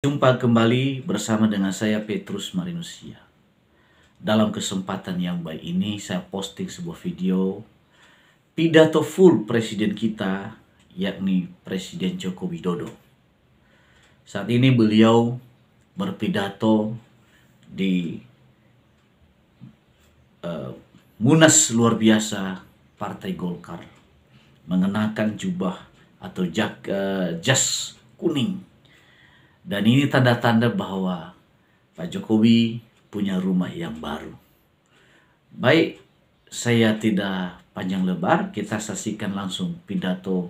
Jumpa kembali bersama dengan saya Petrus Marinusia. Dalam kesempatan yang baik ini saya posting sebuah video pidato full presiden kita yakni Presiden Joko Widodo. Saat ini beliau berpidato di uh, Munas luar biasa Partai Golkar mengenakan jubah atau jak, uh, jas kuning dan ini tanda-tanda bahwa Pak Jokowi punya rumah yang baru. Baik, saya tidak panjang lebar, kita saksikan langsung pidato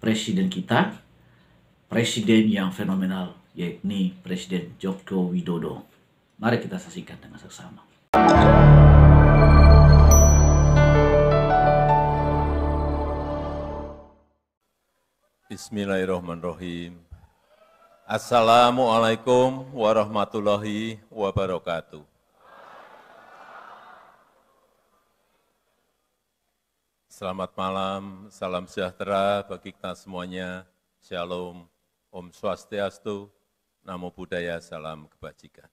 presiden kita, presiden yang fenomenal, yakni Presiden Joko Widodo. Mari kita saksikan dengan seksama. Bismillahirrahmanirrahim. Assalamualaikum warahmatullahi wabarakatuh. Selamat malam, salam sejahtera bagi kita semuanya. Shalom, Om Swastiastu, Namo Buddhaya, salam kebajikan.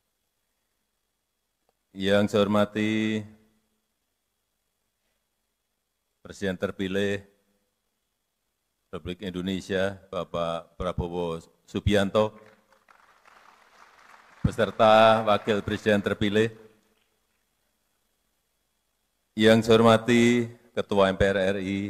Yang saya hormati Presiden terpilih Republik Indonesia, Bapak Prabowo Subianto, beserta Wakil Presiden terpilih, yang saya hormati Ketua MPR RI,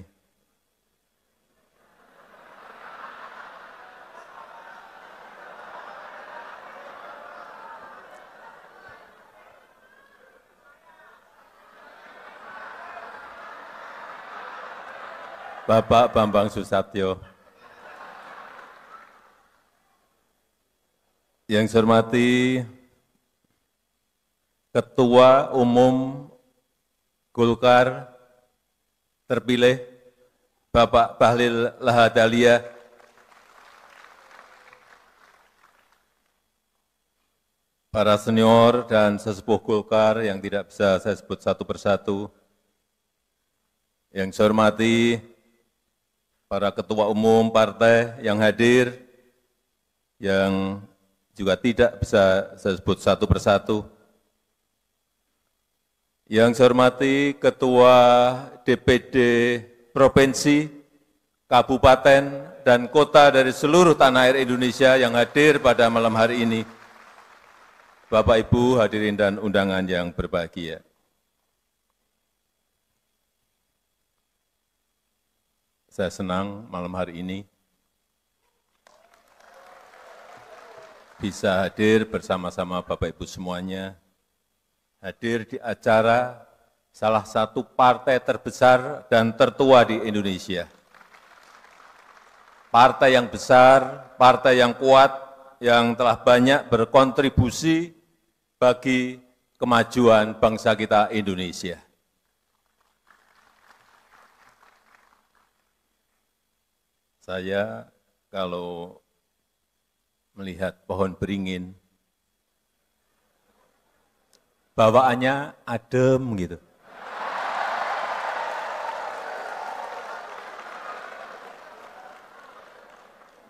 Bapak Bambang Susatyo, Yang saya hormati Ketua Umum Golkar terpilih Bapak Bahlil Lahadalia. Para senior dan sesepuh Golkar yang tidak bisa saya sebut satu persatu. Yang saya hormati para ketua umum partai yang hadir, yang juga tidak bisa saya sebut satu persatu. Yang saya hormati Ketua DPD Provinsi, Kabupaten, dan Kota dari seluruh tanah air Indonesia yang hadir pada malam hari ini. Bapak, Ibu, hadirin dan undangan yang berbahagia. Saya senang malam hari ini bisa hadir bersama-sama Bapak Ibu semuanya, hadir di acara salah satu partai terbesar dan tertua di Indonesia. Partai yang besar, partai yang kuat, yang telah banyak berkontribusi bagi kemajuan bangsa kita Indonesia. Saya kalau melihat pohon beringin, bawaannya adem gitu.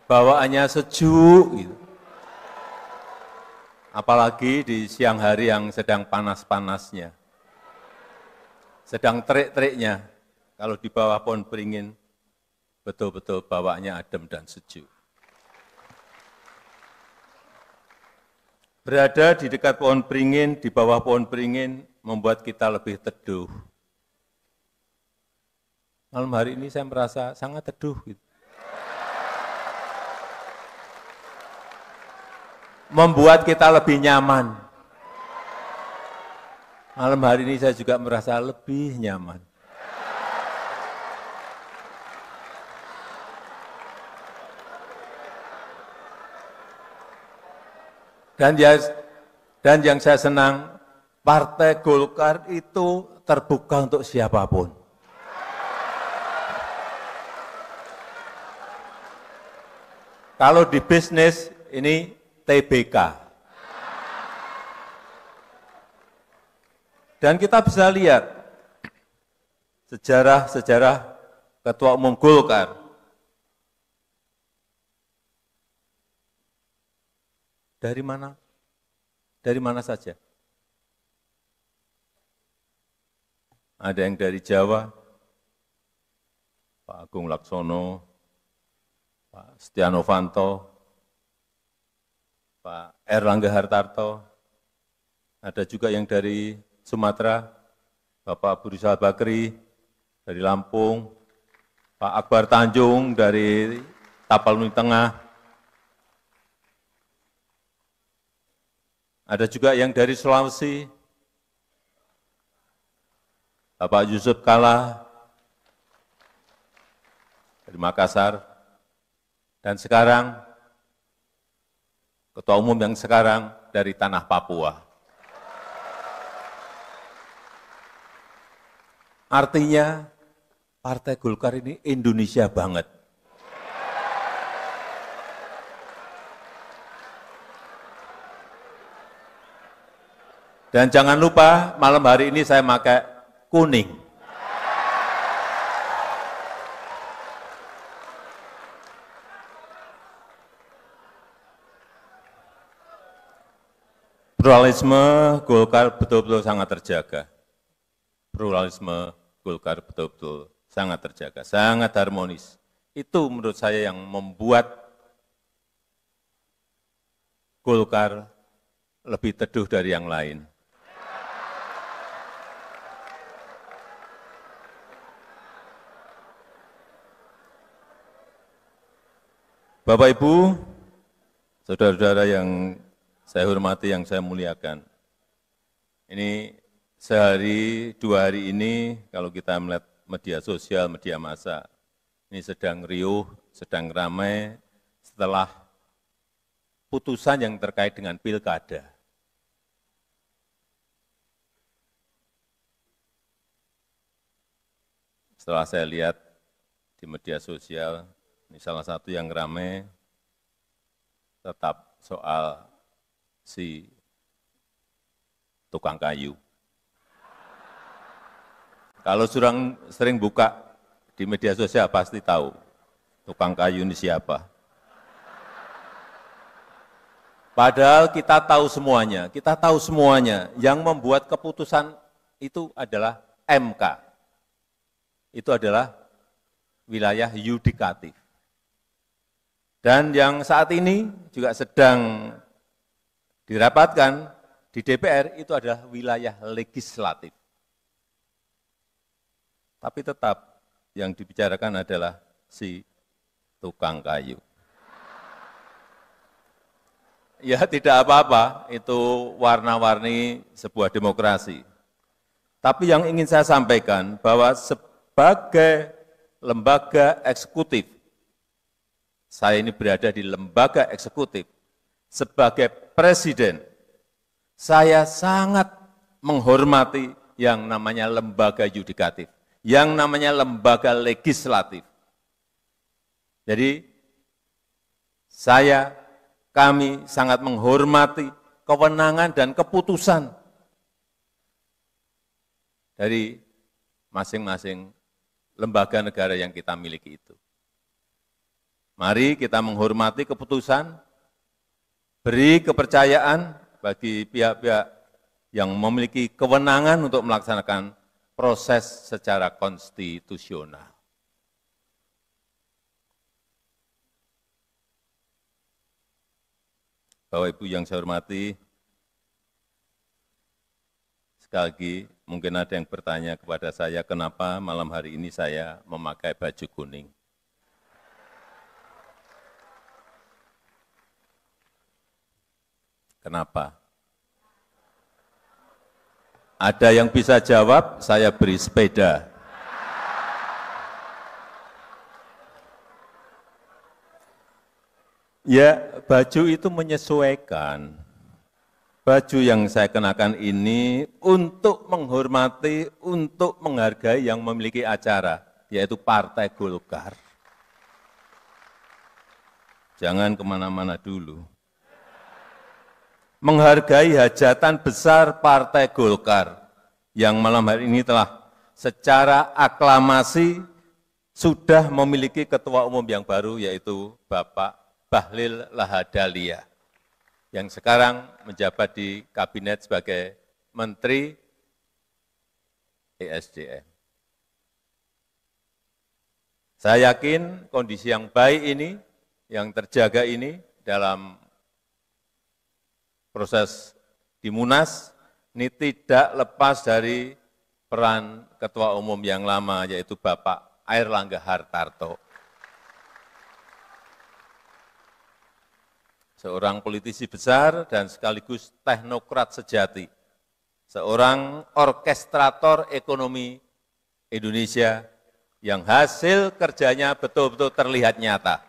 Bawaannya sejuk gitu. Apalagi di siang hari yang sedang panas-panasnya. Sedang terik-teriknya. Kalau di bawah pohon beringin, betul-betul bawaannya adem dan sejuk. Berada di dekat pohon beringin, di bawah pohon beringin, membuat kita lebih teduh. Malam hari ini saya merasa sangat teduh. Gitu. Membuat kita lebih nyaman. Malam hari ini saya juga merasa lebih nyaman. Dan ya dan yang saya senang Partai Golkar itu terbuka untuk siapapun. Kalau di bisnis ini TBK. Dan kita bisa lihat sejarah-sejarah Ketua Umum Golkar Dari mana? Dari mana saja? Ada yang dari Jawa, Pak Agung Laksono, Pak Setia Fanto, Pak Erlangga Hartarto, ada juga yang dari Sumatera, Bapak Burisa Bakri dari Lampung, Pak Akbar Tanjung dari Nui Tengah, Ada juga yang dari Sulawesi, Bapak Yusuf Kala, dari Makassar, dan sekarang Ketua Umum yang sekarang dari tanah Papua. Artinya, Partai Golkar ini Indonesia banget. Dan jangan lupa malam hari ini saya pakai kuning. Pluralisme Golkar betul-betul sangat terjaga. Pluralisme Golkar betul-betul sangat terjaga, sangat harmonis. Itu menurut saya yang membuat Golkar lebih teduh dari yang lain. Bapak Ibu, saudara-saudara yang saya hormati, yang saya muliakan. Ini sehari, dua hari ini kalau kita melihat media sosial, media massa, ini sedang riuh, sedang ramai setelah putusan yang terkait dengan pilkada. Setelah saya lihat di media sosial, ini salah satu yang ramai. tetap soal si tukang kayu. Kalau surang sering buka di media sosial pasti tahu tukang kayu ini siapa. Padahal kita tahu semuanya, kita tahu semuanya. Yang membuat keputusan itu adalah MK. Itu adalah wilayah yudikatif. Dan yang saat ini juga sedang dirapatkan di DPR itu adalah wilayah legislatif. Tapi tetap yang dibicarakan adalah si tukang kayu. Ya tidak apa-apa, itu warna-warni sebuah demokrasi. Tapi yang ingin saya sampaikan bahwa sebagai lembaga eksekutif saya ini berada di lembaga eksekutif sebagai presiden, saya sangat menghormati yang namanya lembaga yudikatif, yang namanya lembaga legislatif. Jadi saya, kami sangat menghormati kewenangan dan keputusan dari masing-masing lembaga negara yang kita miliki itu. Mari kita menghormati keputusan, beri kepercayaan bagi pihak-pihak yang memiliki kewenangan untuk melaksanakan proses secara konstitusional. Bapak Ibu yang saya hormati, sekali lagi mungkin ada yang bertanya kepada saya kenapa malam hari ini saya memakai baju kuning. Kenapa? Ada yang bisa jawab, saya beri sepeda. Ya, baju itu menyesuaikan. Baju yang saya kenakan ini untuk menghormati, untuk menghargai yang memiliki acara, yaitu Partai Golkar. Jangan kemana-mana dulu menghargai hajatan besar Partai Golkar yang malam hari ini telah secara aklamasi sudah memiliki ketua umum yang baru yaitu Bapak Bahlil Lahadalia yang sekarang menjabat di kabinet sebagai Menteri ESDM. Saya yakin kondisi yang baik ini, yang terjaga ini dalam proses di Munas ini tidak lepas dari peran Ketua Umum yang lama, yaitu Bapak Air Langga Hartarto. Seorang politisi besar dan sekaligus teknokrat sejati, seorang orkestrator ekonomi Indonesia yang hasil kerjanya betul-betul terlihat nyata.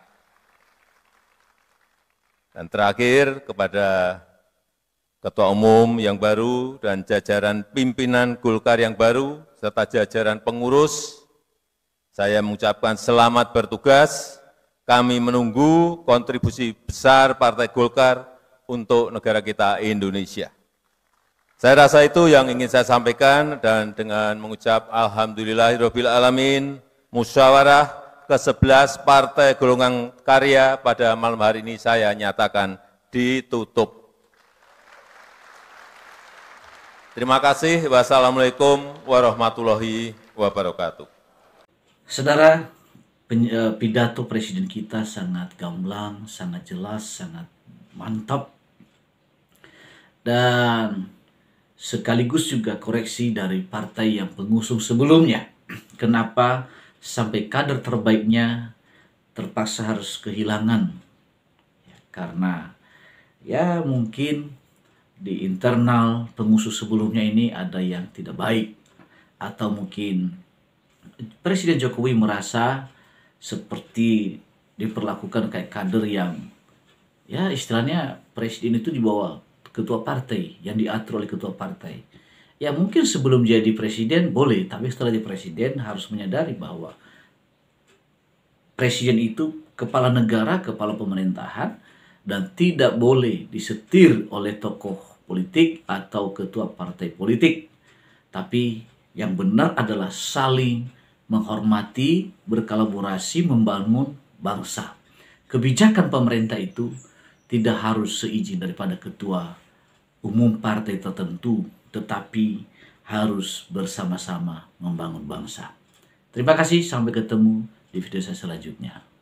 Dan terakhir kepada Ketua Umum yang baru dan jajaran pimpinan Golkar yang baru, serta jajaran pengurus, saya mengucapkan selamat bertugas. Kami menunggu kontribusi besar Partai Golkar untuk negara kita Indonesia. Saya rasa itu yang ingin saya sampaikan dan dengan mengucap Alhamdulillahirrohbil alamin, musyawarah ke-11 Partai Golongan Karya pada malam hari ini saya nyatakan ditutup. Terima kasih. Wassalamualaikum warahmatullahi wabarakatuh. Saudara, e, pidato presiden kita sangat gamblang, sangat jelas, sangat mantap. Dan sekaligus juga koreksi dari partai yang pengusung sebelumnya. Kenapa sampai kader terbaiknya terpaksa harus kehilangan? Ya, karena ya mungkin di internal pengusus sebelumnya ini ada yang tidak baik atau mungkin Presiden Jokowi merasa seperti diperlakukan kayak kader yang ya istilahnya presiden itu dibawa ketua partai yang diatur oleh ketua partai. Ya mungkin sebelum jadi presiden boleh, tapi setelah jadi presiden harus menyadari bahwa presiden itu kepala negara, kepala pemerintahan dan tidak boleh disetir oleh tokoh politik atau ketua partai politik. Tapi yang benar adalah saling menghormati, berkolaborasi, membangun bangsa. Kebijakan pemerintah itu tidak harus seizin daripada ketua umum partai tertentu, tetapi harus bersama-sama membangun bangsa. Terima kasih, sampai ketemu di video saya selanjutnya.